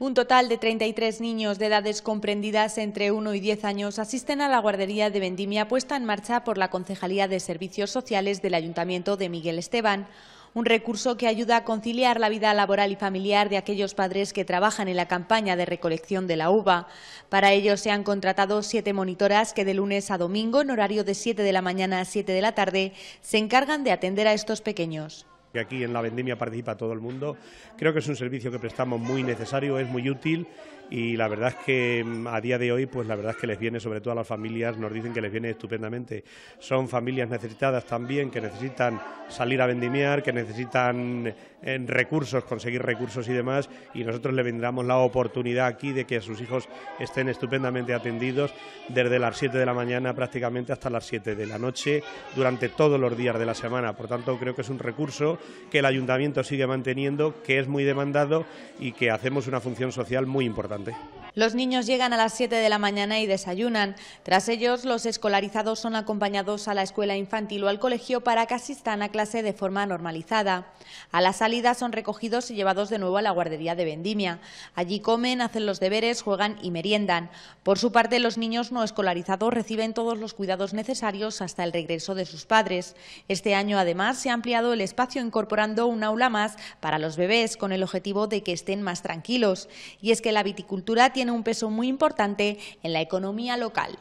Un total de 33 niños de edades comprendidas entre 1 y 10 años asisten a la guardería de Vendimia puesta en marcha por la Concejalía de Servicios Sociales del Ayuntamiento de Miguel Esteban, un recurso que ayuda a conciliar la vida laboral y familiar de aquellos padres que trabajan en la campaña de recolección de la uva. Para ello se han contratado siete monitoras que de lunes a domingo, en horario de 7 de la mañana a 7 de la tarde, se encargan de atender a estos pequeños aquí en la vendimia participa todo el mundo. Creo que es un servicio que prestamos muy necesario, es muy útil y la verdad es que mm, a día de hoy, pues la verdad es que les viene, sobre todo a las familias, nos dicen que les viene estupendamente. Son familias necesitadas también, que necesitan salir a vendimiar, que necesitan en eh, recursos, conseguir recursos y demás, y nosotros le vendramos la oportunidad aquí de que sus hijos estén estupendamente atendidos desde las 7 de la mañana prácticamente hasta las 7 de la noche durante todos los días de la semana. Por tanto, creo que es un recurso que el ayuntamiento sigue manteniendo, que es muy demandado y que hacemos una función social muy importante. Los niños llegan a las 7 de la mañana y desayunan. Tras ellos, los escolarizados son acompañados a la escuela infantil o al colegio para que asistan a clase de forma normalizada. A la salida son recogidos y llevados de nuevo a la guardería de Vendimia. Allí comen, hacen los deberes, juegan y meriendan. Por su parte, los niños no escolarizados reciben todos los cuidados necesarios hasta el regreso de sus padres. Este año, además, se ha ampliado el espacio en incorporando un aula más para los bebés con el objetivo de que estén más tranquilos. Y es que la viticultura tiene un peso muy importante en la economía local.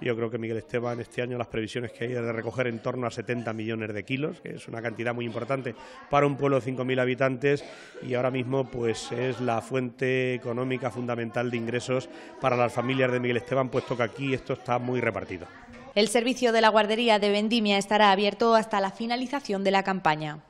Yo creo que Miguel Esteban este año las previsiones que hay de recoger en torno a 70 millones de kilos, que es una cantidad muy importante para un pueblo de 5.000 habitantes y ahora mismo pues es la fuente económica fundamental de ingresos para las familias de Miguel Esteban, puesto que aquí esto está muy repartido. El servicio de la guardería de Vendimia estará abierto hasta la finalización de la campaña.